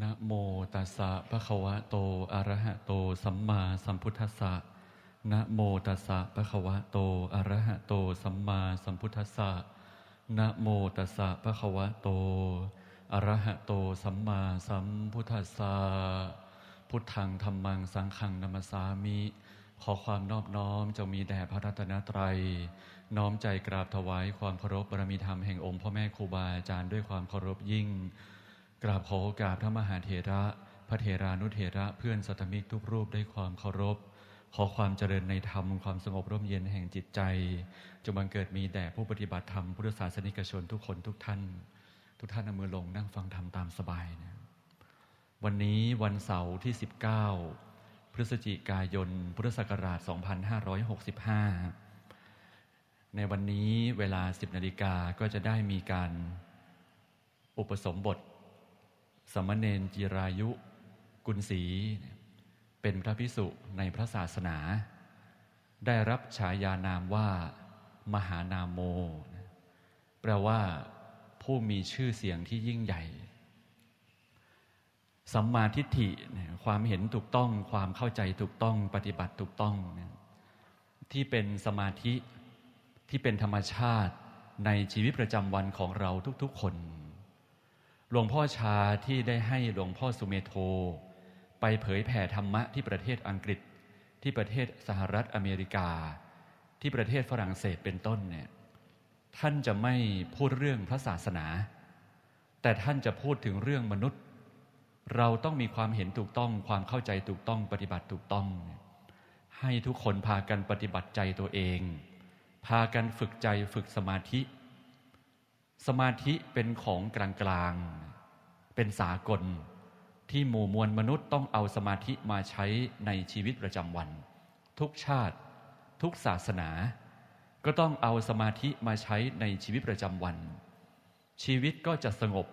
นะโมตัสสะพะคะวะโตอะระหะโตสัมมาสัมพุทธัสสะนะโมตัสสะพะคะวะโตอะระหะโตสัมมาสัมพุทธัสสะนะโมตัสสะพะคะวะโตอะระหะโตสัมมาสัมพุทธัสสะพุทธังธรรมังสังขังนามสามิ ขอความนอบน้อมจะมีแด่พระรัตนตรัย น้อมใจกราบถวายความเคารพบารมีธรรมแห่งองค์พ่อแม่ครูบาอาจารย์ด้วยความเคารพยิ่งกราบขอโอกาสพระมหาเถระพระเถรานุเถระเพื่อนสัตมิกทุกรูปได้ความเคารพ ขอความเจริญในธรรมความสงบร่มเย็นแห่งจิตใจ จงบังเกิดมีแด่ผู้ปฏิบัติธรรมพุทธศาสนิกชนทุกคนทุกท่าน ทุกท่านเอามือลงนั่งฟังธรรมตามสบายนะวันนี้วันเสาร์ที่ 19 พฤศจิกายนพุทธศักราช 2565 ในวันนี้เวลา 10นาฬิกาก็จะได้มีการอุปสมบทสมณเณรจิรายุ กุลศรีเป็นพระพิสุในพระศาสนา ได้รับฉายานามว่า มหานามโม แปลว่าผู้มีชื่อเสียงที่ยิ่งใหญ่สัมมาทิฏฐิความเห็นถูกต้องความเข้าใจถูกต้องปฏิบัติถูกต้อง ที่เป็นสมาธิที่เป็นธรรมชาติในชีวิตประจำวันของเราทุก ๆคนหลวงพ่อชาที่ได้ให้หลวงพ่อสุเมโทไปเผยแผ่ธรรมะที่ประเทศอังกฤษที่ประเทศสหรัฐอเมริกา ที่ประเทศฝรั่งเศสเป็นต้นเนี่ยท่านจะไม่พูดเรื่องพระศาสนา แต่ท่านจะพูดถึงเรื่องมนุษย์ เราต้องมีความเห็นถูกต้องความเข้าใจถูกต้องปฏิบัติถูกต้อง ให้ทุกคนพากันปฏิบัติใจตัวเอง พากันฝึกใจฝึกสมาธิ สมาธิเป็นของกลางๆเป็นสากลที่หมู่มวลมนุษย์ต้องเอาสมาธิมาใช้ในชีวิตประจำวัน ทุกชาติ ทุกศาสนา ก็ต้องเอาสมาธิมาใช้ในชีวิตประจำวัน ชีวิตก็จะสงบ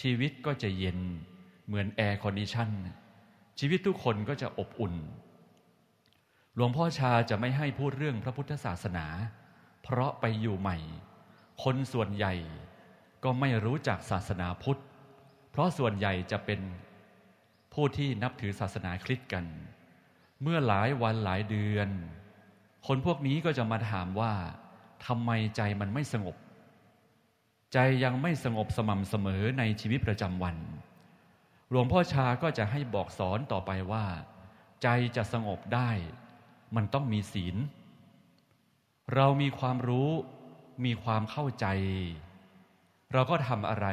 ชีวิตก็จะเย็น เหมือนแอร์คอนดิชันชีวิตทุกคนก็จะอบอุ่น หลวงพ่อชาจะไม่ให้พูดเรื่องพระพุทธศาสนา เพราะไปอยู่ใหม่ คนส่วนใหญ่ก็ไม่รู้จักศาสนาพุทธเพราะส่วนใหญ่จะเป็นผู้ที่นับถือศาสนาคริสต์กัน เมื่อหลายวันหลายเดือน คนพวกนี้ก็จะมาถามว่าทำไมใจมันไม่สงบ ใจยังไม่สงบสม่ำเสมอในชีวิตประจำวัน หลวงพ่อชาก็จะให้บอกสอนต่อไปว่า ใจจะสงบได้ มันต้องมีศีล เรามีความรู้มีความเข้าใจ เราก็ทำอะไร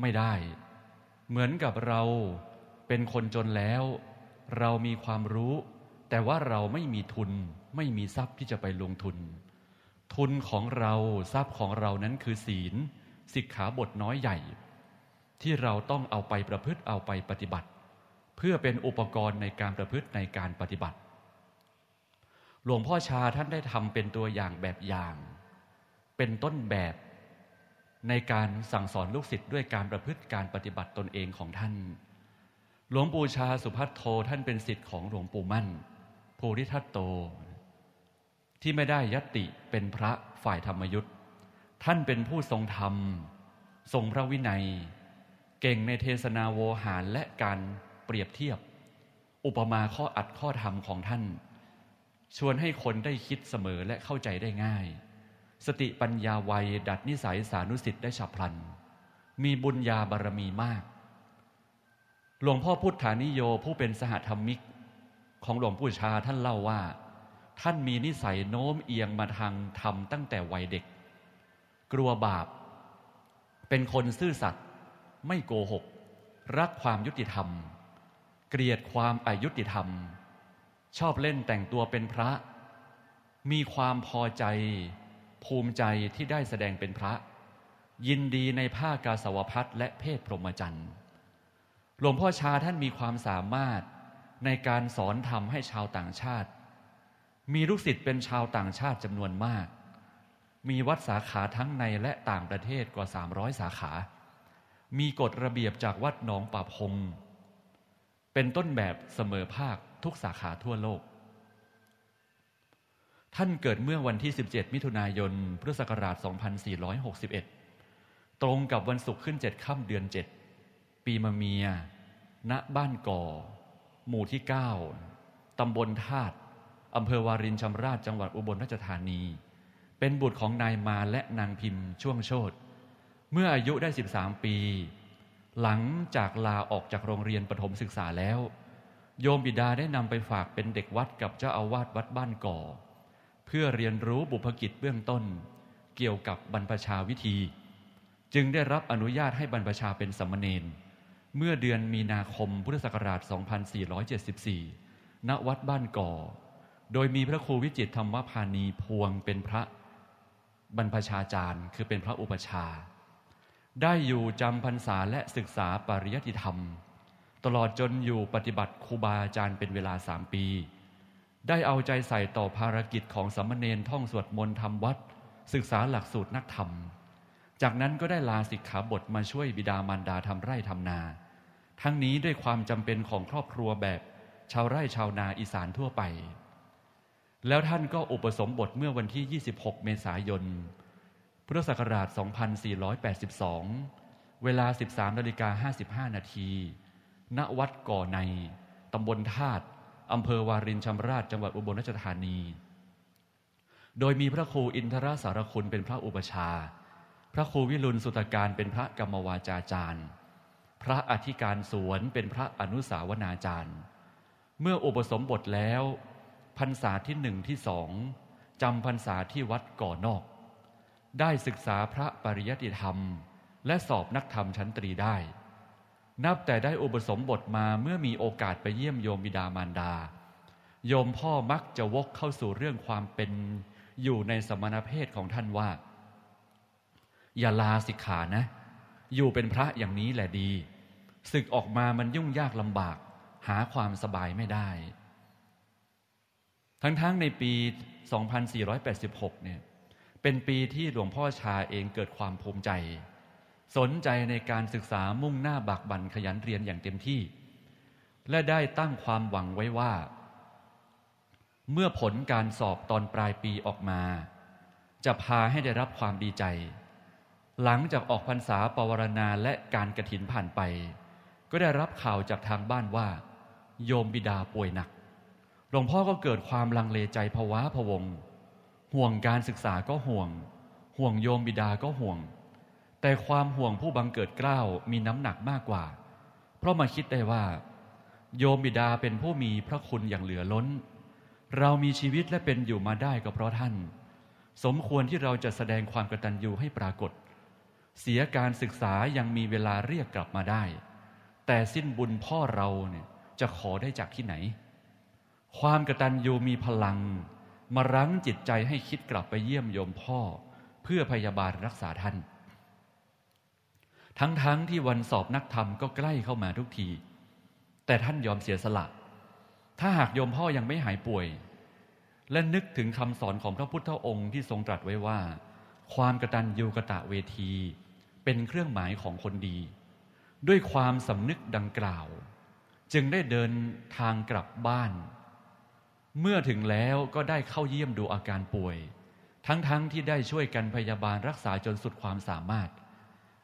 ไม่ได้เหมือนกับเราเป็นคนจนแล้ว เรามีความรู้ แต่ว่าเราไม่มีทุนไม่มีทรัพย์ที่จะไปลงทุน ทุนของเราทรัพย์ของเรานั้นคือศีล สิกขาบทน้อยใหญ่ ที่เราต้องเอาไปประพฤติเอาไปปฏิบัติ เพื่อเป็นอุปกรณ์ในการประพฤติในการปฏิบัติ หลวงพ่อชาท่านได้ทำเป็นตัวอย่างแบบอย่าง เป็นต้นแบบในการสั่งสอนลูกศิษย์ด้วยการประพฤติการปฏิบัติตนเองของท่าน หลวงปู่ชาสุพัทโทท่านเป็นศิษย์ของหลวงปู่มั่นภูริทัตโต ที่ไม่ได้ยติเป็นพระฝ่ายธรรมยุทธ์ท่านเป็นผู้ทรงธรรม ทรงพระวินัย เก่งในเทศนาโวหารและการเปรียบเทียบ อุปมาข้ออัดข้อธรรมของท่าน ชวนให้คนได้คิดเสมอและเข้าใจได้ง่ายสติปัญญาวัยดัดนิสัยสานุสิทธิ์ได้ฉับพลัน มีบุญญาบารมีมาก หลวงพ่อพุทธานิโยผู้เป็นสหธรรมิกของหลวงปู่ชาท่านเล่าว่า ท่านมีนิสัยโน้มเอียงมาทางธรรมตั้งแต่วัยเด็ก กลัวบาป เป็นคนซื่อสัตย์ไม่โกหก รักความยุติธรรม เกลียดความอายุติธรรม ชอบเล่นแต่งตัวเป็นพระ มีความพอใจภูมิใจที่ได้แสดงเป็นพระ ยินดีในผ้ากาสาวพัดและเพศพรหมจรรย์หลวงพ่อชาท่านมีความสามารถในการสอนธรรมให้ชาวต่างชาติ มีลูกศิษย์เป็นชาวต่างชาติจำนวนมาก มีวัดสาขาทั้งในและต่างประเทศกว่า 300 สาขา มีกฎระเบียบจากวัดหนองป่าพงเป็นต้นแบบเสมอภาคทุกสาขาทั่วโลกท่านเกิดเมื่อวันที่ 17 มิถุนายนพุทธศักราช2461 ตรงกับวันศุกร์ขึ้น7ค่ำเดือน 7 ปีมะเมีย ณบ้านก่อ หมู่ที่ 9ตำบลธาตุอำเภอวารินชำราชจังหวัดอุบลราชธานี เป็นบุตรของนายมาและนางพิมพ์ช่วงโชตเมื่ออายุได้ 13 ปี หลังจากลาออกจากโรงเรียนปฐมศึกษาแล้ว โยมบิดาได้นำไปฝากเป็นเด็กวัดกับเจ้าอาวาสวัดบ้านก่อเพื่อเรียนรู้บุพกิจเบื้องต้น เกี่ยวกับบรรพชาวิธี จึงได้รับอนุญาตให้บรรพชาเป็นสมณเณรเมื่อเดือนมีนาคมพุทธศักราช 2474 ณ วัดบ้านก่อ โดยมีพระครูวิจิตธรรมพานีพวงเป็นพระบรรพชาจารย์คือเป็นพระอุปชา ได้อยู่จำพรรษาและศึกษาปริยติธรรม ตลอดจนอยู่ปฏิบัติครูบาอาจารย์เป็นเวลาสามปีได้เอาใจใส่ต่อภารกิจของสมณเณรท่องสวดมนต์ทำวัด ศึกษาหลักสูตรนักธรรม จากนั้นก็ได้ลาสิกขาบทมาช่วยบิดามารดาทำไร่ทำนา ทั้งนี้ด้วยความจำเป็นของครอบครัวแบบชาวไร่ชาวนาอีสานทั่วไป แล้วท่านก็อุปสมบทเมื่อวันที่ 26 เมษายน พุทธศักราช 2482 เวลา 13นาฬิกา55 นาที ณวัดก่อในตำบลธาตุอำเภอวารินชำราชจังหวัดอุบลราชธานี โดยมีพระครูอินทราสารคุณเป็นพระอุปชา พระครูวิรุณสุตการเป็นพระกรรมวาจาจารย์ พระอธิการสวนเป็นพระอนุสาวนาจารย์ เมื่ออุปสมบทแล้วพรรษาที่หนึ่งที่สองจำพรรษาที่วัดก่อนอก ได้ศึกษาพระปริยติธรรม และสอบนักธรรมชั้นตรีได้นับแต่ได้อุปสมบทมาเมื่อมีโอกาสไปเยี่ยมโยมบิดามารดา โยมพ่อมักจะวกเข้าสู่เรื่องความเป็นอยู่ในสมณเพศของท่านว่า อย่าลาสิกขานะ อยู่เป็นพระอย่างนี้แหละดีศึกออกมามันยุ่งยากลำบาก หาความสบายไม่ได้ ทั้งๆในปี 2486 เนี่ยเป็นปีที่หลวงพ่อชาเองเกิดความภูมิใจสนใจในการศึกษามุ่งหน้าบากบันขยันเรียนอย่างเต็มที่ และได้ตั้งความหวังไว้ว่า เมื่อผลการสอบตอนปลายปีออกมา จะพาให้ได้รับความดีใจ หลังจากออกพรรษาปวารณาและการกระถินผ่านไป ก็ได้รับข่าวจากทางบ้านว่า โยมบิดาป่วยหนักหลวงพ่อก็เกิดความลังเลใจภาวะพวง ห่วงการศึกษาก็ห่วง ห่วงโยมบิดาก็ห่วงแต่ความห่วงผู้บังเกิดเกล้ามีน้ำหนักมากกว่า เพราะมาคิดได้ว่า โยมบิดาเป็นผู้มีพระคุณอย่างเหลือล้น เรามีชีวิตและเป็นอยู่มาได้ก็เพราะท่าน สมควรที่เราจะแสดงความกตัญญูให้ปรากฏ เสียการศึกษายังมีเวลาเรียกกลับมาได้ แต่สิ้นบุญพ่อเราเนี่ยจะขอได้จากที่ไหน ความกตัญญูมีพลังมารั้งจิตใจให้คิดกลับไปเยี่ยมโยมพ่อเพื่อพยาบาลรักษาท่านทั้งๆทที่วันสอบนักธรรมก็ใกล้เข้ามาทุกที แต่ท่านยอมเสียสละ ถ้าหากโยม พ่อยังไม่หายป่วย และ นึกถึงคำสอนของพระพุทธองค์ที่ ทรงตรัสไว้ว่า ความกระตันยูกระตะเวที เป็นเครื่องหมายของคนดี ด้วยความสำนึกดังกล่าว จึงได้เดินทางกลับบ้าน เมื่อถึงแล้วก็ได้เข้าเยี่ยมดูอาการป่วย ทั้งๆทที่ได้ช่วยกันพยาบาลรักษาจนสุดความสามารถ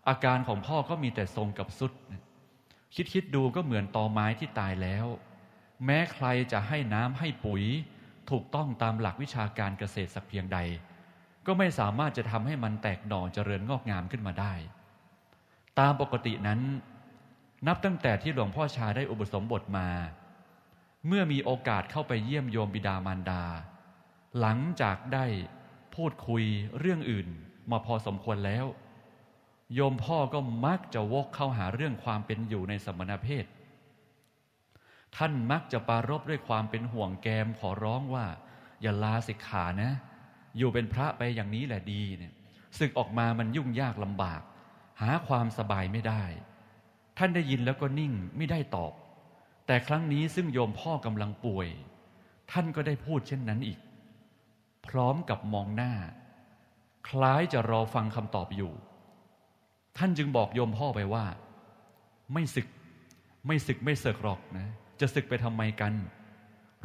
อาการของพ่อก็มีแต่ทรงกับสุด คิดคิดดูก็เหมือนตอไม้ที่ตายแล้ว แม้ใครจะให้น้ำให้ปุ๋ยถูกต้องตามหลักวิชาการเกษตรสักเพียงใด ก็ไม่สามารถจะทำให้มันแตกหน่อเจริญงอกงามขึ้นมาได้ ตามปกตินั้น นับตั้งแต่ที่หลวงพ่อชาได้อุปสมบทมา เมื่อมีโอกาสเข้าไปเยี่ยมโยมบิดามารดา หลังจากได้พูดคุยเรื่องอื่นมาพอสมควรแล้วโยมพ่อก็มักจะวกเข้าหาเรื่องความเป็นอยู่ในสมณเพศท่านมักจะปารบด้วยความเป็นห่วงแกมขอร้องว่า อย่าลาสิกขานะ อยู่เป็นพระไปอย่างนี้แหละดีเนี่ยศึกออกมามันยุ่งยากลำบาก หาความสบายไม่ได้ ท่านได้ยินแล้วก็นิ่ง ไม่ได้ตอบ แต่ครั้งนี้ซึ่งโยมพ่อกำลังป่วย ท่านก็ได้พูดเช่นนั้นอีก พร้อมกับมองหน้า คล้ายจะรอฟังคำตอบอยู่ท่านจึงบอกโยมพ่อไปว่า ไม่ศึก ไม่ศึกไม่เสกหรอกนะ จะศึกไปทำไมกัน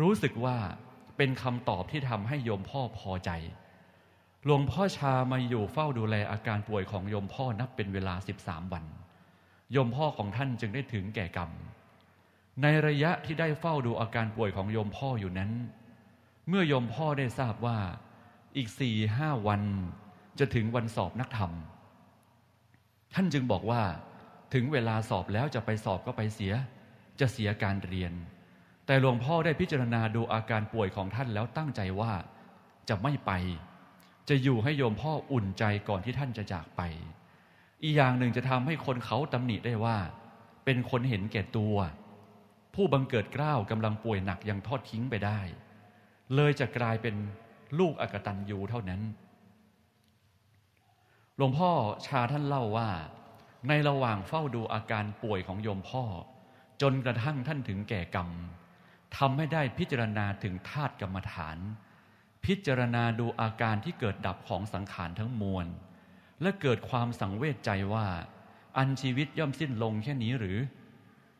รู้สึกว่าเป็นคำตอบที่ทำให้โยมพ่อพอใจ หลวงพ่อชามาอยู่เฝ้าดูแลอาการป่วยของโยมพ่อนับเป็นเวลา 13 วันโยมพ่อของท่านจึงได้ถึงแก่กรรม ในระยะที่ได้เฝ้าดูอาการป่วยของโยมพ่ออยู่นั้น เมื่อโยมพ่อได้ทราบว่า อีกสี่ห้าวัน จะถึงวันสอบนักธรรมท่านจึงบอกว่าถึงเวลาสอบแล้วจะไปสอบก็ไปเสีย จะเสียการเรียน แต่หลวงพ่อได้พิจารณาดูอาการป่วยของท่านแล้วตั้งใจว่าจะไม่ไป จะอยู่ให้โยมพ่ออุ่นใจก่อนที่ท่านจะจากไป อีกอย่างหนึ่งจะทำให้คนเขาตำหนิได้ว่า เป็นคนเห็นแก่ตัว ผู้บังเกิดกล้าวกำลังป่วยหนักยังทอดทิ้งไปได้ เลยจะกลายเป็นลูกอกตันยูเท่านั้นหลวงพ่อชาท่านเล่าว่า ในระหว่างเฝ้าดูอาการป่วยของโยมพ่อ จนกระทั่งท่านถึงแก่กรรมทำให้ได้พิจารณาถึงธาตุกรรมฐาน พิจารณาดูอาการที่เกิดดับของสังขารทั้งมวล และเกิดความสังเวชใจว่า อันชีวิตย่อมสิ้นลงแค่นี้หรือ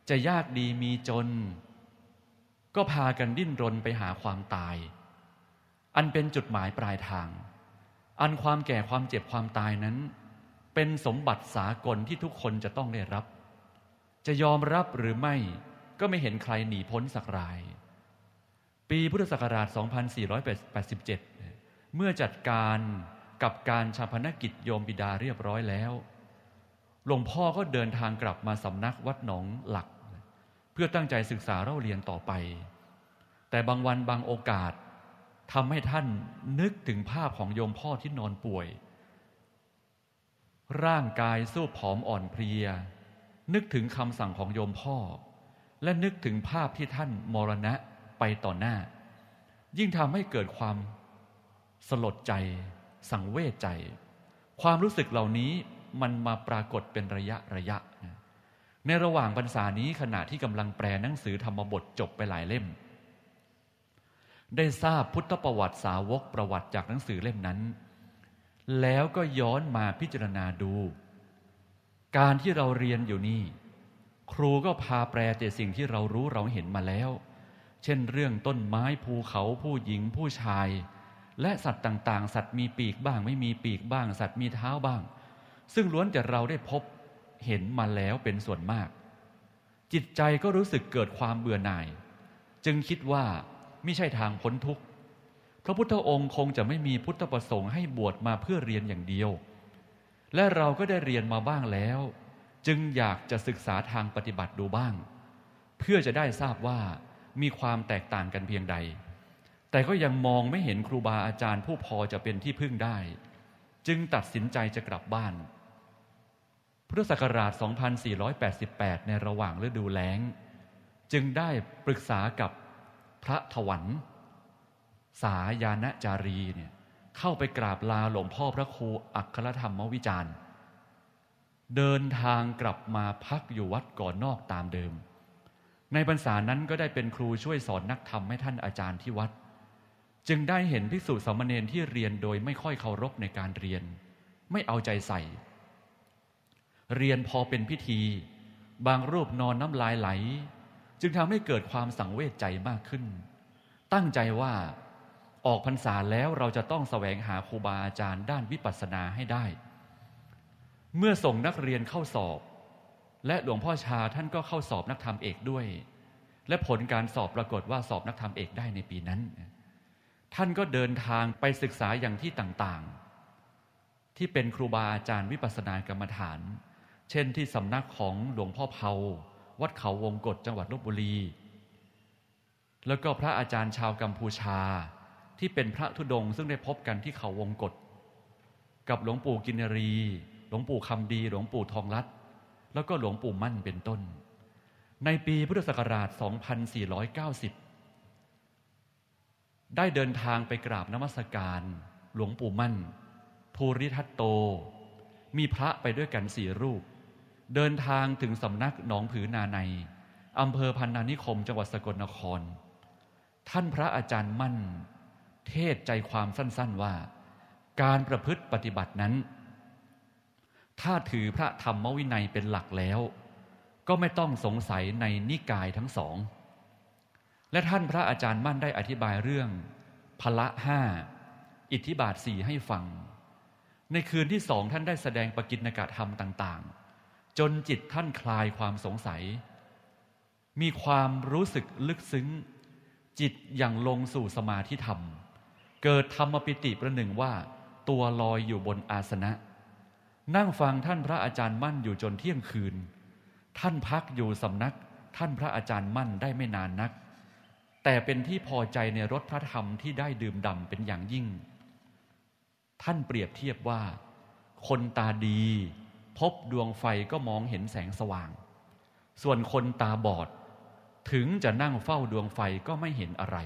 จะยากดีมีจน ก็พากันดิ้นรนไปหาความตาย อันเป็นจุดหมายปลายทางอันความแก่ความเจ็บความตายนั้นเป็นสมบัติสากลที่ทุกคนจะต้องได้รับ จะยอมรับหรือไม่ก็ไม่เห็นใครหนีพ้นสักราย ปีพุทธศักราช 2487 เมื่อจัดการกับการชาพนกิจโยมบิดาเรียบร้อยแล้ว หลวงพ่อก็เดินทางกลับมาสำนักวัดหนองหลัก เพื่อตั้งใจศึกษาเล่าเรียนต่อไป แต่บางวันบางโอกาสทำให้ท่านนึกถึงภาพของโยมพ่อที่นอนป่วย ร่างกายสู้ผอมอ่อนเพลีย นึกถึงคำสั่งของโยมพ่อ และนึกถึงภาพที่ท่านมรณะไปต่อหน้า ยิ่งทำให้เกิดความสลดใจ สังเวชใจ ความรู้สึกเหล่านี้มันมาปรากฏเป็นระยะระยะ ในระหว่างบรรษานี้ขณะ ที่กำลังแปลหนังสือธรรมบทจบไปหลายเล่มได้ทราบพุทธประวัติสาวกประวัติจากหนังสือเล่มนั้น แล้วก็ย้อนมาพิจารณาดู การที่เราเรียนอยู่นี่ ครูก็พาแปลแต่สิ่งที่เรารู้เราเห็นมาแล้ว เช่นเรื่องต้นไม้ภูเขาผู้หญิงผู้ชาย และสัตว์ต่าง ๆ สัตว์มีปีกบ้าง ไม่มีปีกบ้าง สัตว์มีเท้าบ้าง ซึ่งล้วนแต่เราได้พบเห็นมาแล้วเป็นส่วนมาก จิตใจก็รู้สึกเกิดความเบื่อหน่าย จึงคิดว่าไม่ใช่ทางพ้นทุกข์ พระพุทธองค์คงจะไม่มีพุทธประสงค์ให้บวชมาเพื่อเรียนอย่างเดียว และเราก็ได้เรียนมาบ้างแล้ว จึงอยากจะศึกษาทางปฏิบัติดูบ้าง เพื่อจะได้ทราบว่ามีความแตกต่างกันเพียงใด แต่ก็ยังมองไม่เห็นครูบาอาจารย์ผู้พอจะเป็นที่พึ่งได้ จึงตัดสินใจจะกลับบ้าน พุทธศักราช2488ในระหว่างฤดูแล้ง จึงได้ปรึกษากับพระถวันสายานจารีเนี่ยเข้าไปกราบลาหลวงพ่อพระครูอัครธรรมวิจารณ์เดินทางกลับมาพักอยู่วัดก่อนนอกตามเดิม ในพรรษานั้นก็ได้เป็นครูช่วยสอนนักธรรมให้ท่านอาจารย์ที่วัด จึงได้เห็นภิกษุสามเณรที่เรียนโดยไม่ค่อยเคารพในการเรียน ไม่เอาใจใส่ เรียนพอเป็นพิธี บางรูปนอนน้ำลายไหลจึงทำให้เกิดความสังเวชใจมากขึ้น ตั้งใจว่าออกพรรษาแล้วเราจะต้องแสวงหาครูบาอาจารย์ด้านวิปัสสนาให้ได้ เมื่อส่งนักเรียนเข้าสอบ และหลวงพ่อชาท่านก็เข้าสอบนักธรรมเอกด้วย และผลการสอบปรากฏว่าสอบนักธรรมเอกได้ในปีนั้น ท่านก็เดินทางไปศึกษาอย่างที่ต่างๆ ที่เป็นครูบาอาจารย์วิปัสสนากรรมฐาน เช่นที่สำนักของหลวงพ่อเผาวัดเขาวงกฏจังหวัดลบบุรี แล้วก็พระอาจารย์ชาวกัมพูชา ที่เป็นพระธุดงซึ่งได้พบกันที่เขาวงกฏกับหลวงปู่กินรี หลวงปู่คำดีหลวงปู่ทองรัตแล้วก็หลวงปู่มั่นเป็นต้น ในปีพุทธศักราช 2490 ได้เดินทางไปกราบนมัสการ หลวงปู่มั่น ภูริทัตโต มีพระไปด้วยกันสี่รูปเดินทางถึงสำนักหนองผือนาในอำเภอพันนานิคม จังหวัดสกลนคร ท่านพระอาจารย์มั่น เทศใจความสั้นๆว่า การประพฤติปฏิบัตินั้น ถ้าถือพระธรรมวินัยเป็นหลักแล้ว ก็ไม่ต้องสงสัยในนิกายทั้งสอง และท่านพระอาจารย์มั่นได้อธิบายเรื่องพละห้า อิทธิบาทสี่ให้ฟัง ในคืนที่สองท่านได้แสดงปกิณกะธรรมต่างๆจนจิตท่านคลายความสงสัย มีความรู้สึกลึกซึ้ง จิตอย่างลงสู่สมาธิธรรม เกิดธรรมปิติประหนึ่งว่า ตัวลอยอยู่บนอาสนะ นั่งฟังท่านพระอาจารย์มั่นอยู่จนเที่ยงคืน ท่านพักอยู่สำนักท่านพระอาจารย์มั่นได้ไม่นานนัก แต่เป็นที่พอใจในรสพระธรรมที่ได้ดื่มด่ำเป็นอย่างยิ่ง ท่านเปรียบเทียบว่า คนตาดีพบดวงไฟก็มองเห็นแสงสว่าง ส่วนคนตาบอด ถึงจะนั่งเฝ้าดวงไฟก็ไม่เห็นอะไร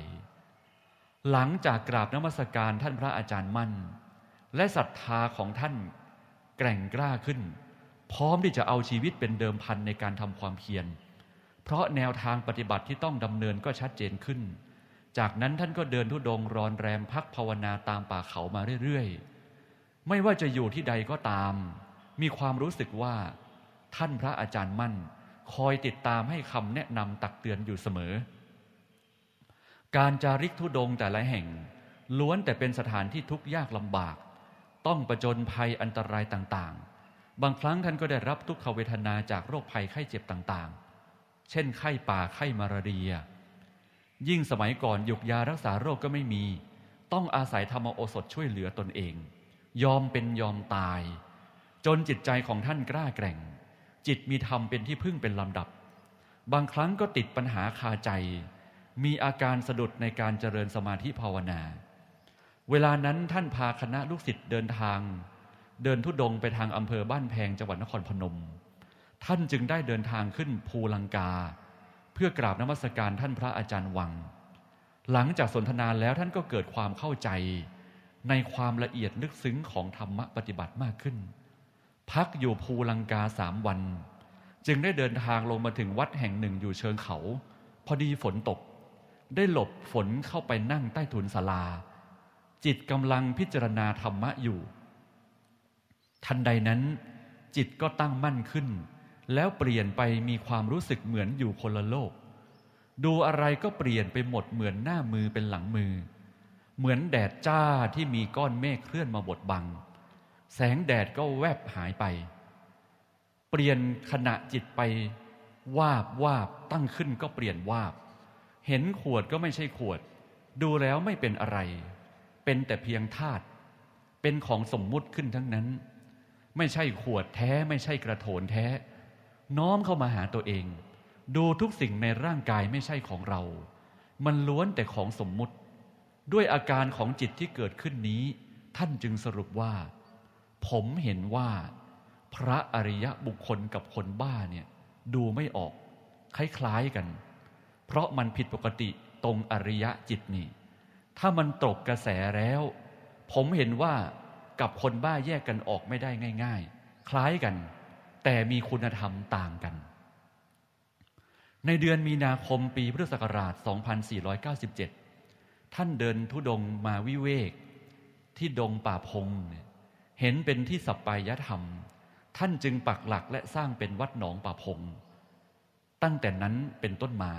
หลังจากกราบนมัสการท่านพระอาจารย์มั่น และศรัทธาของท่านแกร่งกล้าขึ้น พร้อมที่จะเอาชีวิตเป็นเดิมพันในการทำความเพียรเพราะแนวทางปฏิบัติที่ต้องดำเนินก็ชัดเจนขึ้น จากนั้นท่านก็เดินทุดงรอนแรมพักภาวนาตามป่าเขามาเรื่อย ๆ ไม่ว่าจะอยู่ที่ใดก็ตามมีความรู้สึกว่า ท่านพระอาจารย์มั่นคอยติดตามให้คำแนะนำตักเตือนอยู่เสมอ การจาริกทุดงแต่ละแห่ง ล้วนแต่เป็นสถานที่ทุกข์ยากลำบาก ต้องประจนภัยอันตรายต่างๆ บางครั้งท่านก็ได้รับทุกขเวทนาจากโรคภัยไข้เจ็บต่างๆ เช่นไข้ป่า ไข้มาลาเรีย ยิ่งสมัยก่อนหยกยารักษาโรคก็ไม่มี ต้องอาศัยธรรมโอสถช่วยเหลือตนเอง ยอมเป็นยอมตายจนจิตใจของท่านกล้าแกร่ง จิตมีธรรมเป็นที่พึ่งเป็นลำดับ บางครั้งก็ติดปัญหาคาใจ มีอาการสะดุดในการเจริญสมาธิภาวนา เวลานั้นท่านพาคณะลูกศิษย์เดินทาง เดินทุดงไปทางอำเภอบ้านแพงจังหวัดนครพนม ท่านจึงได้เดินทางขึ้นภูลังกา เพื่อกราบนมัสการท่านพระอาจารย์วัง หลังจากสนทนาแล้วท่านก็เกิดความเข้าใจ ในความละเอียดลึกซึ้งของธรรมะปฏิบัติมากขึ้นพักอยู่ภูลังกาสามวัน จึงได้เดินทางลงมาถึงวัดแห่งหนึ่งอยู่เชิงเขา พอดีฝนตก ได้หลบฝนเข้าไปนั่งใต้ถุนศาลา จิตกำลังพิจารณาธรรมะอยู่ ทันใดนั้น จิตก็ตั้งมั่นขึ้น แล้วเปลี่ยนไปมีความรู้สึกเหมือนอยู่คนละโลก ดูอะไรก็เปลี่ยนไปหมดเหมือนหน้ามือเป็นหลังมือ เหมือนแดด จ้าที่มีก้อนเมฆเคลื่อนมาบดบังแสงแดดก็แวบหายไป เปลี่ยนขณะจิตไป วาบ วาบตั้งขึ้นก็เปลี่ยนวาบ เห็นขวดก็ไม่ใช่ขวด ดูแล้วไม่เป็นอะไร เป็นแต่เพียงธาตุ เป็นของสมมุติขึ้นทั้งนั้น ไม่ใช่ขวดแท้ไม่ใช่กระโถนแท้ น้อมเข้ามาหาตัวเอง ดูทุกสิ่งในร่างกายไม่ใช่ของเรา มันล้วนแต่ของสมมุติ ด้วยอาการของจิตที่เกิดขึ้นนี้ ท่านจึงสรุปว่าผมเห็นว่าพระอริยะบุคคลกับคนบ้าเนี่ย ดูไม่ออก คล้าย ๆ กัน เพราะมันผิดปกติตรงอริยะจิตนี่ ถ้ามันตกกระแสแล้ว ผมเห็นว่ากับคนบ้าแยกกันออกไม่ได้ง่ายๆ คล้ายกัน แต่มีคุณธรรมต่างกัน ในเดือนมีนาคมปีพุทธศักราช 2497ท่านเดินทุดงมาวิเวกที่ดงป่าพงเนี่ยเห็นเป็นที่สัปปายธรรม ท่านจึงปักหลักและสร้างเป็นวัดหนองป่าพงตั้งแต่นั้นเป็นต้นมา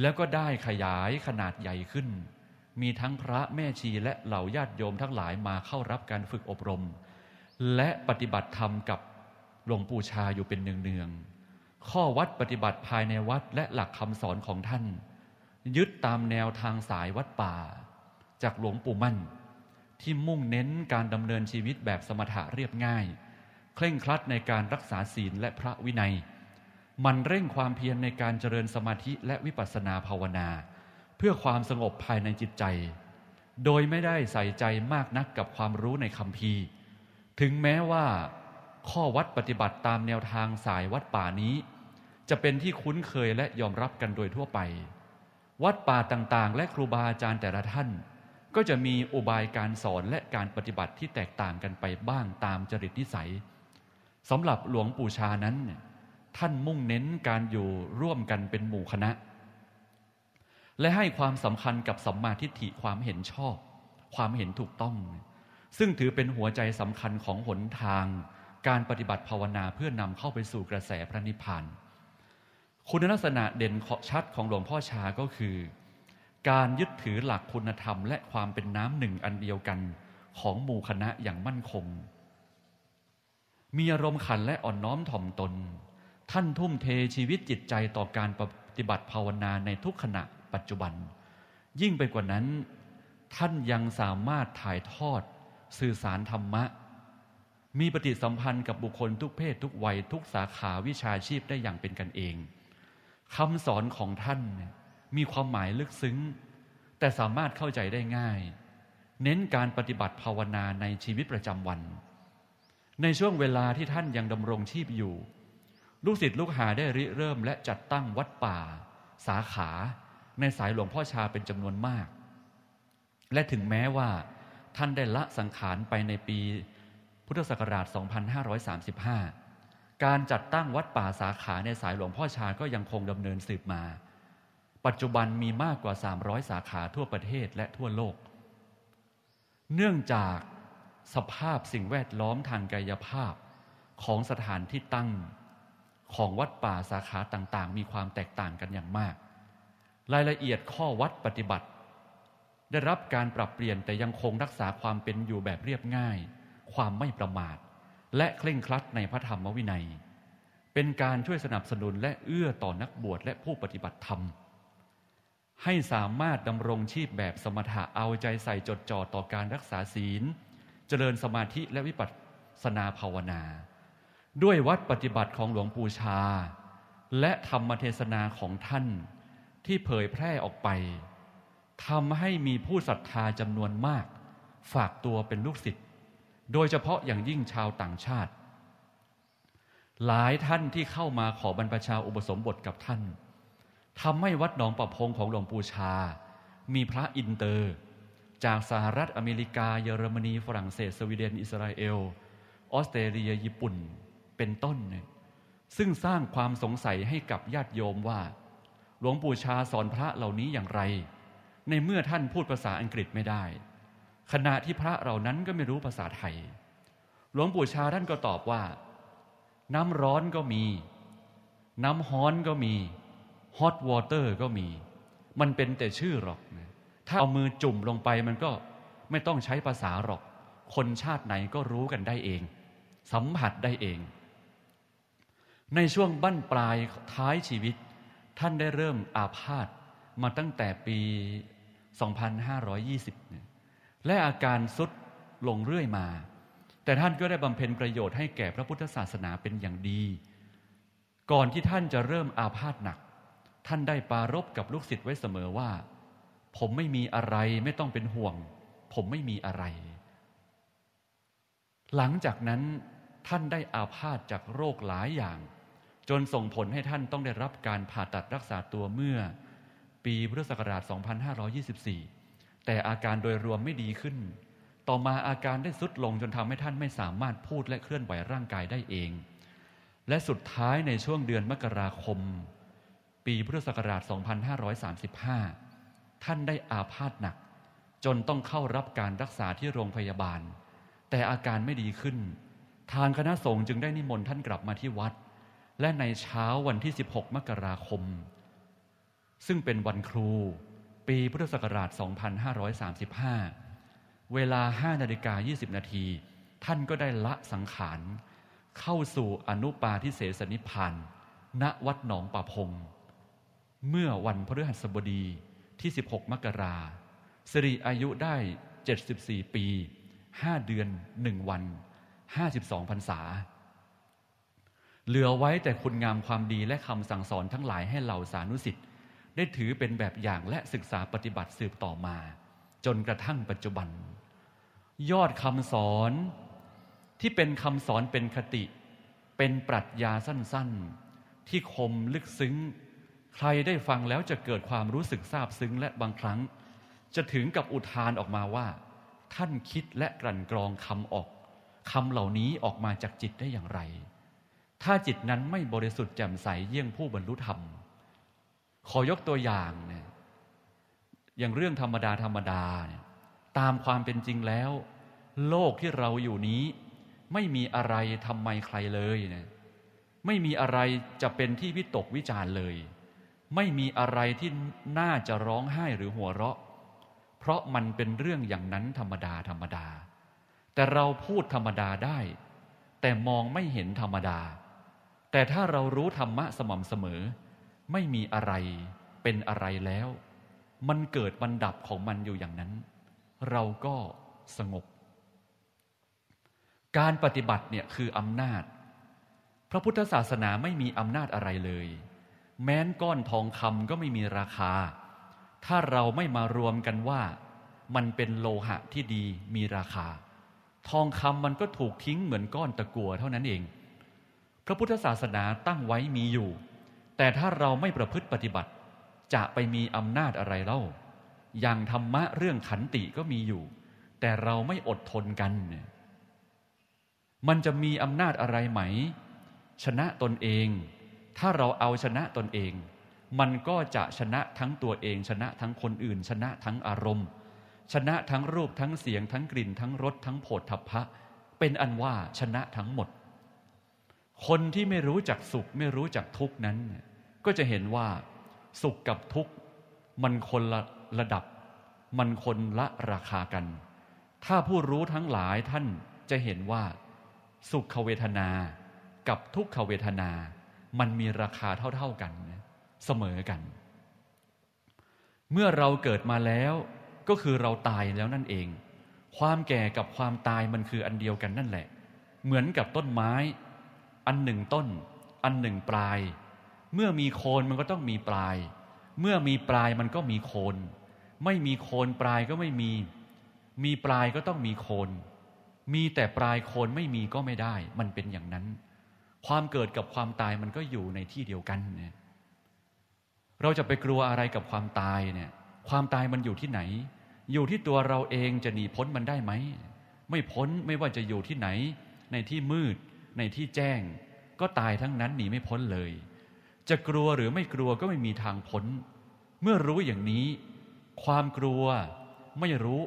แล้วก็ได้ขยายขนาดใหญ่ขึ้น มีทั้งพระแม่ชีและเหล่าญาติโยมทั้งหลายมาเข้ารับการฝึกอบรม และปฏิบัติธรรมกับหลวงปู่ชาอยู่เป็นเนืองๆข้อวัดปฏิบัติภายในวัดและหลักคำสอนของท่าน ยึดตามแนวทางสายวัดป่า จากหลวงปู่มั่นที่มุ่งเน้นการดำเนินชีวิตแบบสมถะเรียบง่าย เคร่งครัดในการรักษาศีลและพระวินัย มันเร่งความเพียรในการเจริญสมาธิและวิปัสสนาภาวนา เพื่อความสงบภายในจิตใจ โดยไม่ได้ใส่ใจมากนักกับความรู้ในคำพีถึงแม้ว่า ข้อวัดปฏิบัติตามแนวทางสายวัดป่านี้ จะเป็นที่คุ้นเคยและยอมรับกันโดยทั่วไป วัดป่าต่างๆ และครูบาอาจารย์แต่ละท่านก็จะมีอุบายการสอนและการปฏิบัติที่แตกต่างกันไปบ้างตามจริตนิสัยสำหรับหลวงปู่ชานั้น ท่านมุ่งเน้นการอยู่ร่วมกันเป็นหมู่คณะ และให้ความสำคัญกับสัมมาทิฏฐิความเห็นชอบ ความเห็นถูกต้อง ซึ่งถือเป็นหัวใจสำคัญของหนทาง การปฏิบัติภาวนาเพื่อนำเข้าไปสู่กระแสพระนิพพานคุณลักษณะเด่นชัดของหลวงพ่อชาก็คือการยึดถือหลักคุณธรรมและความเป็นน้ำหนึ่งอันเดียวกันของหมู่คณะอย่างมั่นคง มีอารมณ์ขันและอ่อนน้อมถ่อมตน ท่านทุ่มเทชีวิตจิตใจต่อการปฏิบัติภาวนาในทุกขณะปัจจุบัน ยิ่งไปกว่านั้น ท่านยังสามารถถ่ายทอดสื่อสารธรรมะ มีปฏิสัมพันธ์กับบุคคลทุกเพศทุกวัยทุกสาขาวิชาชีพได้อย่างเป็นกันเองคำสอนของท่านเนี่ยมีความหมายลึกซึ้ง แต่สามารถเข้าใจได้ง่าย เน้นการปฏิบัติภาวนาในชีวิตประจำวัน ในช่วงเวลาที่ท่านยังดำรงชีพอยู่ ลูกศิษย์ลูกหาได้ริเริ่มและจัดตั้งวัดป่า สาขาในสายหลวงพ่อชาเป็นจำนวนมาก และถึงแม้ว่าท่านได้ละสังขารไปในปี พุทธศักราช 2535 การจัดตั้งวัดป่าสาขาในสายหลวงพ่อชาก็ยังคงดำเนินสืบมาปัจจุบันมีมากกว่า 300 สาขาทั่วประเทศและทั่วโลก เนื่องจากสภาพสิ่งแวดล้อมทางกายภาพของสถานที่ตั้ง ของวัดป่าสาขาต่างๆ มีความแตกต่างกันอย่างมาก รายละเอียดข้อวัดปฏิบัติ ได้รับการปรับเปลี่ยนแต่ยังคงรักษาความเป็นอยู่แบบเรียบง่าย ความไม่ประมาท และเคร่งครัดในพระธรรมวินัย เป็นการช่วยสนับสนุนและเอื้อต่อนักบวชและผู้ปฏิบัติธรรมให้สามารถดำรงชีพแบบสมถะเอาใจใส่จดจ่อต่อการรักษาศีล เจริญสมาธิและวิปัสสนาภาวนา ด้วยวัดปฏิบัติของหลวงปู่ชา และธรรมเทศนาของท่านที่เผยแพร่ออกไปทำให้มีผู้ศรัทธาจำนวนมาก ฝากตัวเป็นลูกศิษย์โดยเฉพาะอย่างยิ่งชาวต่างชาติ หลายท่านที่เข้ามาขอบรรพชาอุปสมบทกับท่านทำให้วัดหนองประพงของหลวงปู่ชา มีพระอินเตอร์ จากสหรัฐอเมริกาเยอรมนีฝรั่งเศส สวีเดนอิสราเอล ออสเตรเลียญี่ปุ่น เป็นต้น ซึ่งสร้างความสงสัยให้กับญาติโยมว่า หลวงปู่ชาสอนพระเหล่านี้อย่างไร ในเมื่อท่านพูดภาษาอังกฤษไม่ได้ ขณะที่พระเหล่านั้นก็ไม่รู้ภาษาไทย หลวงปู่ชาท่านก็ตอบว่า น้ำร้อนก็มี น้ำฮ้อนก็มีฮอตวอเตอร์ก็มี มันเป็นแต่ชื่อหรอกนะถ้าเอามือจุ่มลงไปมันก็ไม่ต้องใช้ภาษาหรอก คนชาติไหนก็รู้กันได้เอง สัมผัสได้เอง ในช่วงบั้นปลายท้ายชีวิต ท่านได้เริ่มอาพาธมาตั้งแต่ปี 2520 และอาการสุดลงเรื่อยมา แต่ท่านก็ได้บำเพ็ญประโยชน์ให้แก่พระพุทธศาสนาเป็นอย่างดี ก่อนที่ท่านจะเริ่มอาพาธหนักท่านได้ปารบกับลูกศิษย์ไว้เสมอว่า ผมไม่มีอะไรไม่ต้องเป็นห่วง ผมไม่มีอะไร หลังจากนั้น ท่านได้อาพาธจากโรคหลายอย่าง จนส่งผลให้ท่านต้องได้รับการผ่าตัดรักษาตัวเมื่อ ปีพุทธศักราช 2524 แต่อาการโดยรวมไม่ดีขึ้น ต่อมาอาการได้สุดลงจนทำให้ท่านไม่สามารถพูดและเคลื่อนไหวร่างกายได้เอง และสุดท้ายในช่วงเดือนมกราคมปีพุทธศักราช 2535 ท่านได้อาพาธหนัก จนต้องเข้ารับการรักษาที่โรงพยาบาล แต่อาการไม่ดีขึ้น ทางคณะสงฆ์จึงได้นิมนต์ท่านกลับมาที่วัด และในเช้าวันที่ 16 มกราคม ซึ่งเป็นวันครู ปีพุทธศักราช 2535 เวลา 5นาฬิกา 20 นาที ท่านก็ได้ละสังขาร เข้าสู่อนุปาทิเสสนิพานณวัดหนองป่าพงเมื่อวันพฤหัสบดีที่ 16 มกราสิริอายุได้ 74 ปี5เดือน 1 วัน 52พรรษา เหลือไว้แต่คุณงามความดีและคำสั่งสอนทั้งหลายให้เหล่าสานุสิทธิ์ได้ถือเป็นแบบอย่างและศึกษาปฏิบัติสืบต่อมา จนกระทั่งปัจจุบัน ยอดคำสอน ที่เป็นคำสอนเป็นคติ เป็นปรัชญาสั้นๆ ที่คมลึกซึ้งใครได้ฟังแล้วจะเกิดความรู้สึกซาบซึ้งและบางครั้ง จะถึงกับอุทานออกมาว่า ท่านคิดและกลั่นกรองคำออกคำเหล่านี้ออกมาจากจิตได้อย่างไร ถ้าจิตนั้นไม่บริสุทธิ์แจ่มใสเยี่ยงผู้บรรลุธรรม ขอยกตัวอย่างเนี่ยอย่างเรื่องธรรมดาธรรมดาเนี่ยตามความเป็นจริงแล้ว โลกที่เราอยู่นี้ไม่มีอะไรทำไมใครเลยเนี่ยไม่มีอะไรจะเป็นที่วิตกวิจารเลยไม่มีอะไรที่น่าจะร้องไห้หรือหัวเราะ เพราะมันเป็นเรื่องอย่างนั้นธรรมดาธรรมดา แต่เราพูดธรรมดาได้ แต่มองไม่เห็นธรรมดา แต่ถ้าเรารู้ธรรมะสม่ำเสมอ ไม่มีอะไรเป็นอะไรแล้ว มันเกิดบรรดับของมันอยู่อย่างนั้น เราก็สงบ การปฏิบัติเนี่ยคืออำนาจ พระพุทธศาสนาไม่มีอำนาจอะไรเลยแม้นก้อนทองคำก็ไม่มีราคา ถ้าเราไม่มารวมกันว่า มันเป็นโลหะที่ดีมีราคา ทองคำมันก็ถูกทิ้งเหมือนก้อนตะกั่วเท่านั้นเอง พระพุทธศาสนาตั้งไว้มีอยู่ แต่ถ้าเราไม่ประพฤติปฏิบัติ จะไปมีอำนาจอะไรเล่า อย่างธรรมะเรื่องขันติก็มีอยู่ แต่เราไม่อดทนกัน มันจะมีอำนาจอะไรไหม ชนะตนเองถ้าเราเอาชนะตนเอง มันก็จะชนะทั้งตัวเองชนะทั้งคนอื่น ชนะทั้งอารมณ์ ชนะทั้งรูปทั้งเสียงทั้งกลิ่นทั้งรสทั้งโผฏฐัพพะ เป็นอันว่าชนะทั้งหมด คนที่ไม่รู้จักสุขไม่รู้จักทุกนั้น ก็จะเห็นว่าสุขกับทุกข์ มันคนละระดับ มันคนละราคากัน ถ้าผู้รู้ทั้งหลายท่านจะเห็นว่า สุขเวทนา กับทุกขเวทนามันมีราคาเท่าๆกัน เสมอกัน เมื่อเราเกิดมาแล้ว ก็คือเราตายแล้วนั่นเอง ความแก่กับความตายมันคืออันเดียวกันนั่นแหละ เหมือนกับต้นไม้ อันหนึ่งต้น อันหนึ่งปลาย เมื่อมีโคนมันก็ต้องมีปลาย เมื่อมีปลายมันก็มีโคน ไม่มีโคนปลายก็ไม่มี มีปลายก็ต้องมีโคน มีแต่ปลายโคนไม่มีก็ไม่ได้ มันเป็นอย่างนั้นความเกิดกับความตายมันก็อยู่ในที่เดียวกันเนี่ยเราจะไปกลัวอะไรกับความตายเนี่ย ความตายมันอยู่ที่ไหน อยู่ที่ตัวเราเองจะหนีพ้นมันได้ไหม ไม่พ้นไม่ว่าจะอยู่ที่ไหน ในที่มืด ในที่แจ้ง ก็ตายทั้งนั้นหนีไม่พ้นเลย จะกลัวหรือไม่กลัวก็ไม่มีทางพ้น เมื่อรู้อย่างนี้ ความกลัวไม่รู้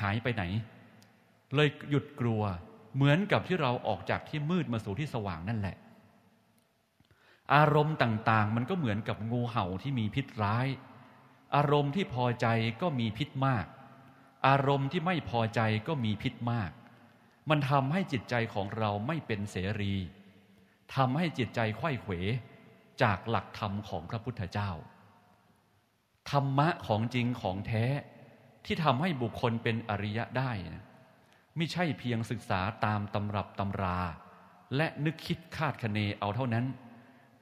หายไปไหน เลยหยุดกลัวเหมือนกับที่เราออกจากที่มืดมาสู่ที่สว่างนั่นแหละ อารมณ์ต่าง ๆ มันก็เหมือนกับงูเห่าที่มีพิษร้าย อารมณ์ที่พอใจก็มีพิษมาก อารมณ์ที่ไม่พอใจก็มีพิษมาก มันทำให้จิตใจของเราไม่เป็นเสรีทำให้จิตใจไข้เขว จากหลักธรรมของพระพุทธเจ้า ธรรมะของจริงของแท้ที่ทำให้บุคคลเป็นอริยะได้นะไม่ใช่เพียงศึกษาตามตำรับตำรา และนึกคิดคาดคะเนเอาเท่านั้น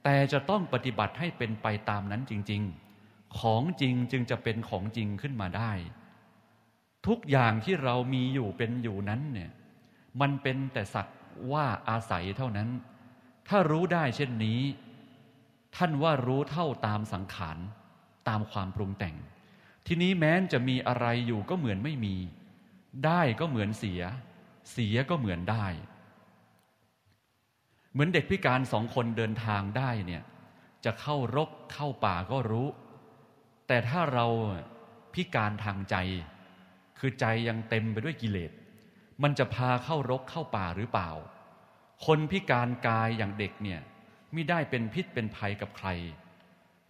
แต่จะต้องปฏิบัติให้เป็นไปตามนั้นจริงๆ ของจริงจึงจะเป็นของจริงขึ้นมาได้ ทุกอย่างที่เรามีอยู่เป็นอยู่นั้นเนี่ยมันเป็นแต่สักว่าอาศัยเท่านั้น ถ้ารู้ได้เช่นนี้ ท่านว่ารู้เท่าตามสังขารตามความปรุงแต่ง ทีนี้แม้จะมีอะไรอยู่ก็เหมือนไม่มีได้ก็เหมือนเสีย เสียก็เหมือนได้ เหมือนเด็กพิการสองคนเดินทางได้เนี่ย จะเข้ารกเข้าป่าก็รู้ แต่ถ้าเราพิการทางใจ คือใจยังเต็มไปด้วยกิเลส มันจะพาเข้ารกเข้าป่าหรือเปล่า คนพิการกายอย่างเด็กเนี่ยไม่ได้เป็นพิษเป็นภัยกับใคร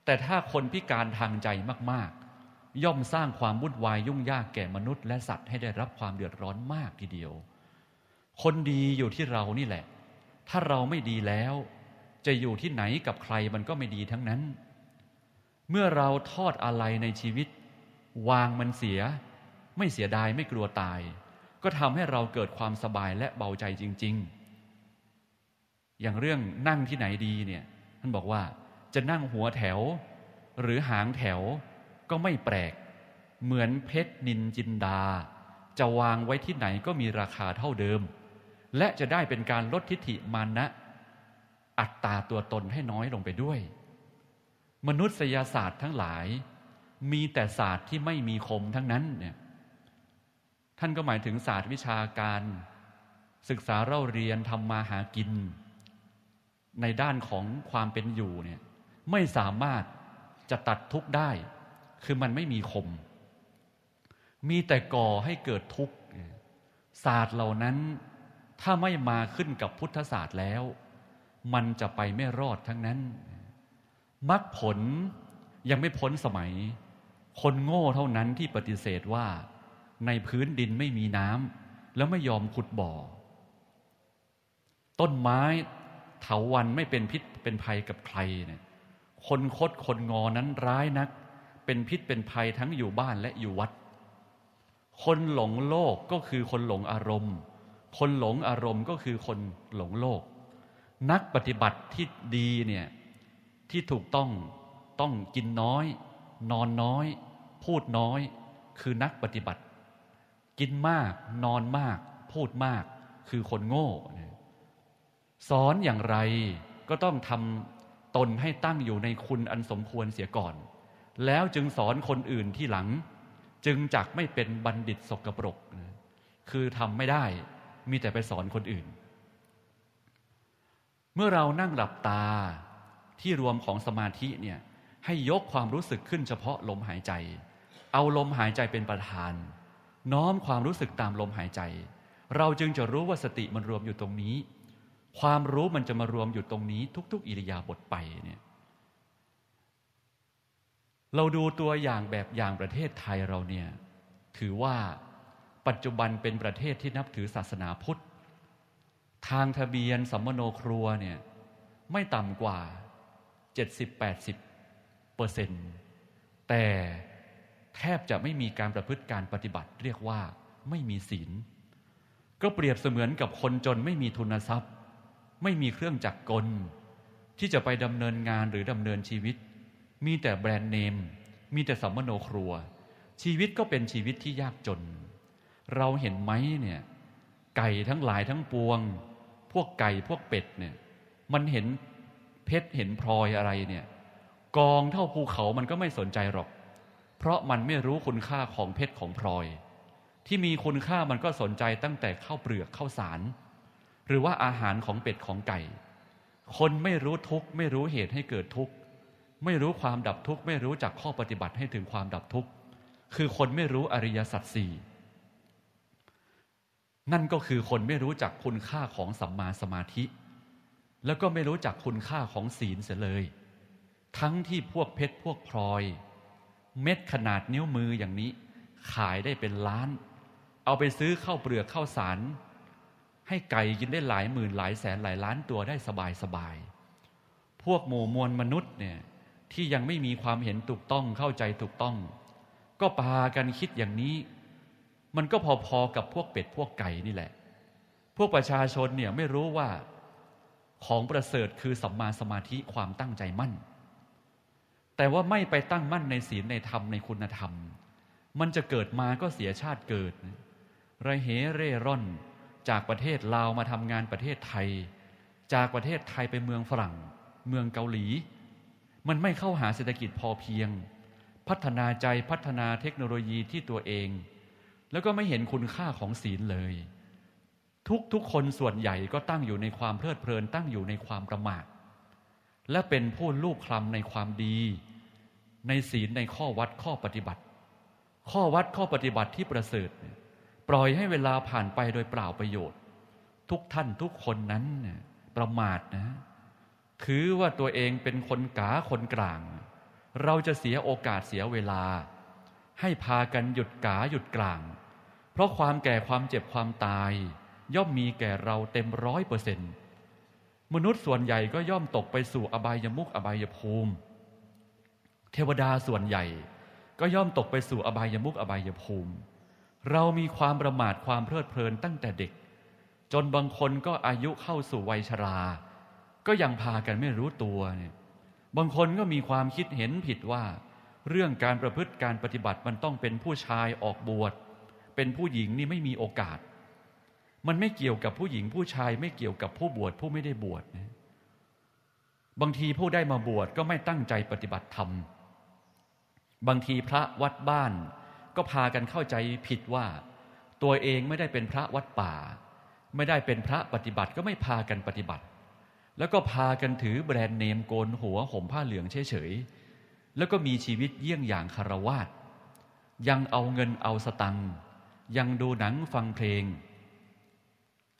แต่ถ้าคนพิการทางใจมากย่อมสร้างความวุ่นวายยุ่งยากแก่มนุษย์และสัตว์ให้ได้รับความเดือดร้อนมากทีเดียว คนดีอยู่ที่เรานี่แหละ ถ้าเราไม่ดีแล้ว จะอยู่ที่ไหนกับใครมันก็ไม่ดีทั้งนั้น เมื่อเราทอดอะไรในชีวิต วางมันเสีย ไม่เสียดายไม่กลัวตาย ก็ทำให้เราเกิดความสบายและเบาใจจริงๆ อย่างเรื่องนั่งที่ไหนดีเนี่ยท่านบอกว่าจะนั่งหัวแถว หรือหางแถวก็ไม่แปลกเหมือนเพชร นินจินดา จะวางไว้ที่ไหนก็มีราคาเท่าเดิม และจะได้เป็นการลดทิฐิมานะ อัตตาตัวตนให้น้อยลงไปด้วย มนุษยศาสตร์ทั้งหลาย มีแต่ศาสตร์ที่ไม่มีคมทั้งนั้นเนี่ยท่านก็หมายถึงศาสตร์วิชาการ ศึกษาเล่าเรียนทำมาหากิน ในด้านของความเป็นอยู่เนี่ยไม่สามารถจะตัดทุกข์ได้คือมันไม่มีคม มีแต่ก่อให้เกิดทุกข์ ศาสตร์เหล่านั้นถ้าไม่มาขึ้นกับพุทธศาสตร์แล้ว มันจะไปไม่รอดทั้งนั้นมรรคผลยังไม่พ้นสมัย คนโง่เท่านั้นที่ปฏิเสธว่า ในพื้นดินไม่มีน้ำแล้วไม่ยอมขุดบ่อ ต้นไม้เถาวันไม่เป็นพิษเป็นภัยกับใครเนี่ย คนคดคนงอนั้นร้ายนักเป็นพิษเป็นภัยทั้งอยู่บ้านและอยู่วัด คนหลงโลกก็คือคนหลงอารมณ์ คนหลงอารมณ์ก็คือคนหลงโลก นักปฏิบัติที่ดีเนี่ยที่ถูกต้องต้องกินน้อย นอนน้อย พูดน้อยคือนักปฏิบัติ กินมากนอนมาก พูดมากคือคนโง่ สอนอย่างไรก็ต้องทำตนให้ตั้งอยู่ในคุณอันสมควรเสียก่อนแล้วจึงสอนคนอื่นที่หลังจึงจักไม่เป็นบัณฑิตสกปรกคือทำไม่ได้มีแต่ไปสอนคนอื่น เมื่อเรานั่งหลับตาที่รวมของสมาธิเนี่ยให้ยกความรู้สึกขึ้นเฉพาะลมหายใจ เอาลมหายใจเป็นประธาน น้อมความรู้สึกตามลมหายใจ เราจึงจะรู้ว่าสติมันรวมอยู่ตรงนี้ ความรู้มันจะมารวมอยู่ตรงนี้ทุก ๆ อิริยาบถไปเนี่ยเราดูตัวอย่างแบบอย่างประเทศไทยเราเนี่ย ถือว่าปัจจุบันเป็นประเทศที่นับถือศาสนาพุทธ ทางทะเบียนสัมมโนครัวเนี่ย ไม่ต่ำกว่า 70-80เปอร์เซ็นต์แต่แทบจะไม่มีการประพฤติการปฏิบัติ เรียกว่าไม่มีศีล ก็เปรียบเสมือนกับคนจนไม่มีทุนทรัพย์ ไม่มีเครื่องจักรกล ที่จะไปดำเนินงานหรือดำเนินชีวิตมีแต่แบรนด์เนมมีแต่สัมมโนครัว ชีวิตก็เป็นชีวิตที่ยากจน เราเห็นไหมเนี่ยไก่ทั้งหลายทั้งปวง พวกไก่พวกเป็ดเนี่ยมันเห็นเพชรเห็นพลอยอะไรเนี่ยกองเท่าภูเขามันก็ไม่สนใจหรอก เพราะมันไม่รู้คุณค่าของเพชรของพลอย ที่มีคุณค่ามันก็สนใจตั้งแต่ข้าวเปลือกข้าวสาร หรือว่าอาหารของเป็ดของไก่ คนไม่รู้ทุกข์ไม่รู้เหตุให้เกิดทุกข์ไม่รู้ความดับทุกข์ไม่รู้จักข้อปฏิบัติให้ถึงความดับทุกข์คือคนไม่รู้อริยสัจสี่นั่นก็คือคนไม่รู้จักคุณค่าของสัมมาสมาธิ แล้วก็ไม่รู้จักคุณค่าของศีลเสียเลย ทั้งที่พวกเพชรพวกพลอย เม็ดขนาดนิ้วมืออย่างนี้ ขายได้เป็นล้าน เอาไปซื้อข้าวเปลือกข้าวสาร ให้ไก่กินได้หลายหมื่นหลายแสนหลายล้านตัวได้สบายสบาย พวกหมู่มวลมนุษย์เนี่ยที่ยังไม่มีความเห็นถูกต้องเข้าใจถูกต้อง ก็พากันคิดอย่างนี้ มันก็พอๆกับพวกเป็ดพวกไก่นี่แหละ พวกประชาชนเนี่ยไม่รู้ว่า ของประเสริฐคือสัมมาสมาธิความตั้งใจมั่น แต่ว่าไม่ไปตั้งมั่นในศีลในธรรมในคุณธรรม มันจะเกิดมาก็เสียชาติเกิดไรเหเร่ร่อน จากประเทศลาวมาทำงานประเทศไทย จากประเทศไทยไปเมืองฝรั่ง เมืองเกาหลีมันไม่เข้าหาเศรษฐกิจพอเพียง พัฒนาใจพัฒนาเทคโนโลยีที่ตัวเอง แล้วก็ไม่เห็นคุณค่าของศีลเลย ทุกทุกคนส่วนใหญ่ก็ตั้งอยู่ในความเพลิดเพลินตั้งอยู่ในความประมาทและเป็นผู้ลูกคลำในความดี ในศีลในข้อวัดข้อปฏิบัติ ข้อวัดข้อปฏิบัติที่ประเสริฐปล่อยให้เวลาผ่านไปโดยเปล่าประโยชน์ ทุกท่านทุกคนนั้นประมาทนะถือว่าตัวเองเป็นคนกาคนกลาง เราจะเสียโอกาสเสียเวลา ให้พากันหยุดกาหยุดกลาง เพราะความแก่ความเจ็บความตาย ย่อมมีแก่เราเต็มร้อยเปอร์เซ็นต์มนุษย์ส่วนใหญ่ก็ย่อมตกไปสู่อบายมุกอบายภูมิ เทวดาส่วนใหญ่ก็ย่อมตกไปสู่อบายมุกอบายภูมิ เรามีความประมาทความเพลิดเพลินตั้งแต่เด็ก จนบางคนก็อายุเข้าสู่วัยชราก็ยังพากันไม่รู้ตัวเนี่ย บางคนก็มีความคิดเห็นผิดว่า เรื่องการประพฤติการปฏิบัติมันต้องเป็นผู้ชายออกบวช เป็นผู้หญิงนี่ไม่มีโอกาส มันไม่เกี่ยวกับผู้หญิงผู้ชายไม่เกี่ยวกับผู้บวชผู้ไม่ได้บวชนะบางทีผู้ได้มาบวชก็ไม่ตั้งใจปฏิบัติธรรม บางทีพระวัดบ้านก็พากันเข้าใจผิดว่า ตัวเองไม่ได้เป็นพระวัดป่า ไม่ได้เป็นพระปฏิบัติก็ไม่พากันปฏิบัติแล้วก็พากันถือแบรนด์เนมโกนหัวห่มผ้าเหลืองเฉยๆ แล้วก็มีชีวิตเยี่ยงอย่างคารวาสยังเอาเงินเอาสตัง ยังดูหนังฟังเพลง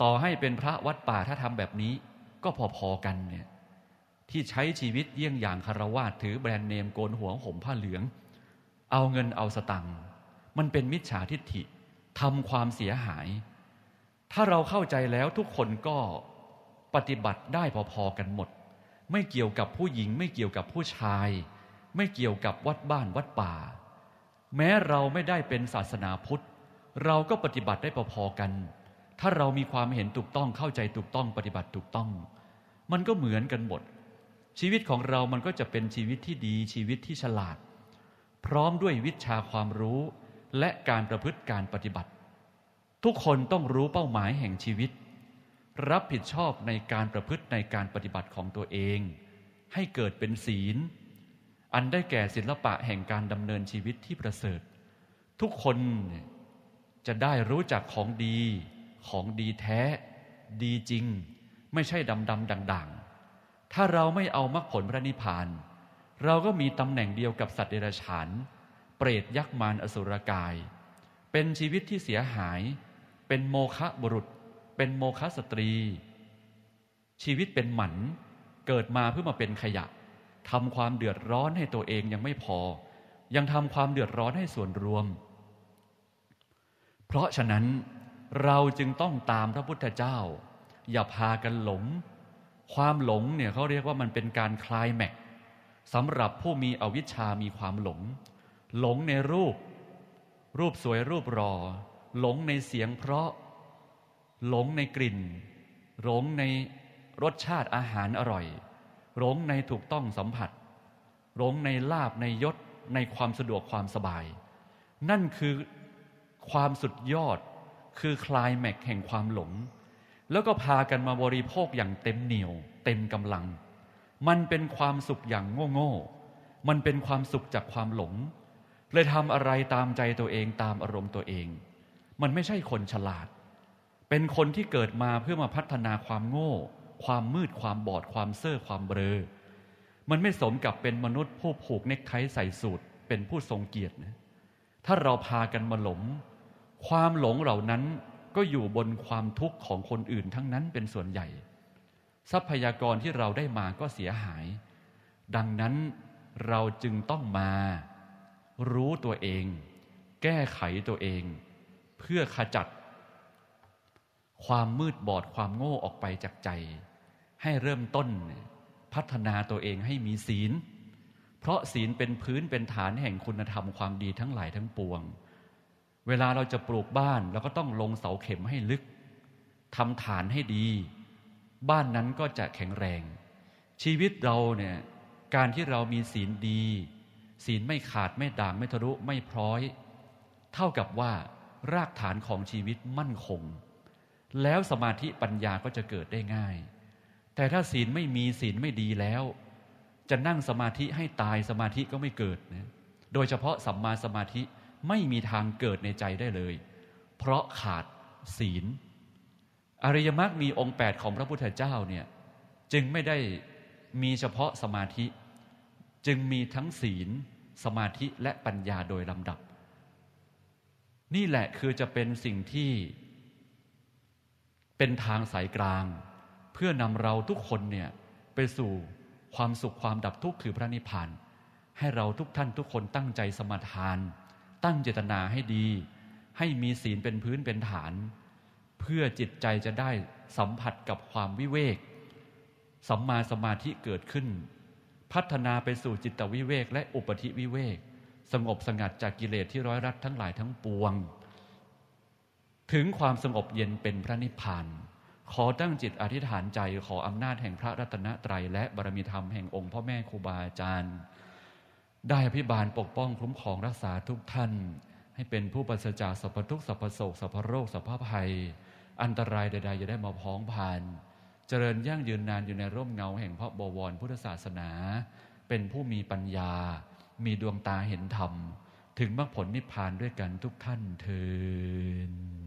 ต่อให้เป็นพระวัดป่าถ้าทำแบบนี้ ก็พอๆกันเนี่ย ที่ใช้ชีวิตเยี่ยงอย่างคารวาสถือแบรนด์เนมโกนหัวห่มผ้าเหลือง เอาเงินเอาสตัง มันเป็นมิจฉาทิฏฐิทำความเสียหาย ถ้าเราเข้าใจแล้วทุกคนก็ปฏิบัติได้พอๆกันหมด ไม่เกี่ยวกับผู้หญิงไม่เกี่ยวกับผู้ชาย ไม่เกี่ยวกับวัดบ้านวัดป่า แม้เราไม่ได้เป็นศาสนาพุทธ เราก็ปฏิบัติได้พอๆกัน ถ้าเรามีความเห็นถูกต้องเข้าใจถูกต้องปฏิบัติถูกต้อง มันก็เหมือนกันหมด ชีวิตของเรามันก็จะเป็นชีวิตที่ดีชีวิตที่ฉลาด พร้อมด้วยวิชาความรู้และการประพฤติการปฏิบัติ ทุกคนต้องรู้เป้าหมายแห่งชีวิตรับผิดชอบในการประพฤติในการปฏิบัติของตัวเอง ให้เกิดเป็นศีล อันได้แก่ศิลปะแห่งการดำเนินชีวิตที่ประเสริฐ ทุกคนจะได้รู้จักของดีของดีแท้ ดีจริง ไม่ใช่ดำดำด่างๆ ถ้าเราไม่เอามรรคผลพระนิพพาน เราก็มีตำแหน่งเดียวกับสัตว์เดรัจฉานเปรตยักษ์มารอสุรกาย เป็นชีวิตที่เสียหาย เป็นโมฆะบุรุษเป็นโมคะสตรี ชีวิตเป็นหมันเกิดมาเพื่อมาเป็นขยะทำความเดือดร้อนให้ตัวเองยังไม่พอ ยังทำความเดือดร้อนให้ส่วนรวม เพราะฉะนั้นเราจึงต้องตามพระพุทธเจ้า อย่าพากันหลง ความหลงเนี่ยเขาเรียกว่ามันเป็นการคลายแม็กสำหรับผู้มีอวิชชามีความหลง หลงในรูป รูปสวยรูปรอหลงในเสียงเพราะหลงในกลิ่น หลงในรสชาติอาหารอร่อย หลงในถูกต้องสัมผัส หลงในลาบในยศในความสะดวกความสบาย นั่นคือความสุดยอดคือคลายแม็กแห่งความหลง แล้วก็พากันมาบริโภคอย่างเต็มเหนียว เต็มกำลัง มันเป็นความสุขอย่างโง่ๆมันเป็นความสุขจากความหลง เลยทำอะไรตามใจตัวเองตามอารมณ์ตัวเอง มันไม่ใช่คนฉลาดเป็นคนที่เกิดมาเพื่อมาพัฒนาความโง่ ความมืดความบอดความเซ่อความเบลอมันไม่สมกับเป็นมนุษย์ผู้ผูกเนคไทใส่สูตรเป็นผู้ทรงเกียรตินะถ้าเราพากันมาหลงความหลงเหล่านั้นก็อยู่บนความทุกข์ของคนอื่นทั้งนั้นเป็นส่วนใหญ่ ทรัพยากรที่เราได้มาก็เสียหาย ดังนั้นเราจึงต้องมารู้ตัวเอง แก้ไขตัวเอง เพื่อขจัดความมืดบอดความโง่ออกไปจากใจ ให้เริ่มต้นพัฒนาตัวเองให้มีศีล เพราะศีลเป็นพื้นเป็นฐานแห่งคุณธรรม ความดีทั้งหลายทั้งปวง เวลาเราจะปลูกบ้านเราก็ต้องลงเสาเข็มให้ลึกทำฐานให้ดี บ้านนั้นก็จะแข็งแรง ชีวิตเราเนี่ยการที่เรามีศีลดี ศีลไม่ขาด ไม่ด่าง ไม่ทะลุไม่พร้อย เท่ากับว่ารากฐานของชีวิตมั่นคงแล้วสมาธิปัญญาก็จะเกิดได้ง่าย แต่ถ้าศีลไม่มีศีลไม่ดีแล้ว จะนั่งสมาธิให้ตายสมาธิก็ไม่เกิดนะโดยเฉพาะสัมมาสมาธิไม่มีทางเกิดในใจได้เลย เพราะขาดศีล อริยมรรคมีองค์8ของพระพุทธเจ้าเนี่ยจึงไม่ได้มีเฉพาะสมาธิ จึงมีทั้งศีลสมาธิและปัญญาโดยลำดับ นี่แหละคือจะเป็นสิ่งที่เป็นทางสายกลาง เพื่อนำเราทุกคนเนี่ยไปสู่ความสุขความดับทุกข์คือพระนิพพาน ให้เราทุกท่านทุกคนตั้งใจสมาทาน ตั้งเจตนาให้ดี ให้มีศีลเป็นพื้นเป็นฐาน เพื่อจิตใจจะได้สัมผัสกับความวิเวกสัมมาสมาธิเกิดขึ้น พัฒนาไปสู่จิตวิเวก และอุปธิวิเวกสงบสงัดจากกิเลสที่ร้อยรัดทั้งหลายทั้งปวงถึงความสงบเย็นเป็นพระนิพพาน ขอตั้งจิตอธิษฐานใจ ขออำนาจแห่งพระรัตนตรัยและบารมีธรรมแห่งองค์พ่อแม่ครูบาอาจารย์ ได้อภิบาลปกป้องคุ้มครองรักษาทุกท่าน ให้เป็นผู้ปัสจากสัพพทุกสัพพโศกสัพพโรค สัพพภัย อันตรายใดๆจะได้มาพ้องผ่าน เจริญยั่งยืนนานอยู่ในร่มเงาแห่งพระบวรพุทธศาสนา เป็นผู้มีปัญญา มีดวงตาเห็นธรรม ถึงมรรคผลนิพพานด้วยกันทุกท่านเทอ